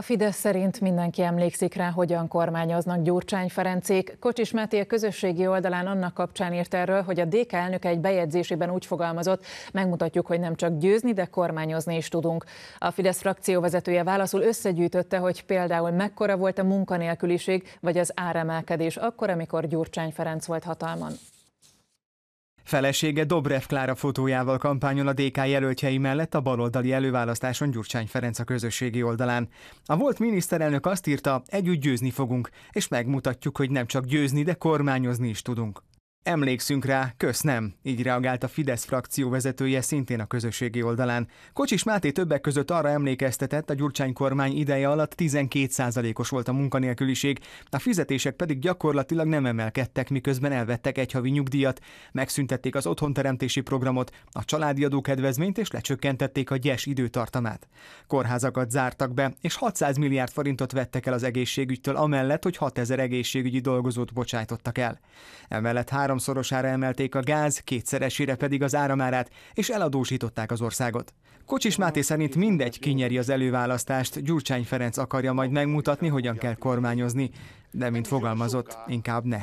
A Fidesz szerint mindenki emlékszik rá, hogyan kormányoznak Gyurcsány Ferencék. Kocsis Máté a közösségi oldalán annak kapcsán írt erről, hogy a DK elnöke egy bejegyzésében úgy fogalmazott, megmutatjuk, hogy nem csak győzni, de kormányozni is tudunk. A Fidesz frakcióvezetője válaszul összegyűjtötte, hogy például mekkora volt a munkanélküliség vagy az áremelkedés akkor, amikor Gyurcsány Ferenc volt hatalman. Felesége Dobrev Klára fotójával kampányol a DK jelöltjei mellett a baloldali előválasztáson Gyurcsány Ferenc a közösségi oldalán. A volt miniszterelnök azt írta, együtt győzni fogunk, és megmutatjuk, hogy nem csak győzni, de kormányozni is tudunk. Emlékszünk rá, kösz nem, így reagált a Fidesz frakció vezetője szintén a közösségi oldalán. Kocsis Máté többek között arra emlékeztetett, a Gyurcsány kormány ideje alatt 12%-os volt a munkanélküliség, a fizetések pedig gyakorlatilag nem emelkedtek, miközben elvettek egy havi nyugdíjat, megszüntették az otthonteremtési programot, a családi adókedvezményt és lecsökkentették a gyes időtartamát. Kórházakat zártak be, és 600 milliárd forintot vettek el az egészségügytől, amellett, hogy 6000 egészségügyi dolgozót bocsájtottak el. Emellett három háromszorosára emelték a gáz, kétszeresére pedig az áramárát, és eladósították az országot. Kocsis Máté szerint mindegy kinyeri az előválasztást, Gyurcsány Ferenc akarja majd megmutatni, hogyan kell kormányozni, de mint fogalmazott, inkább ne.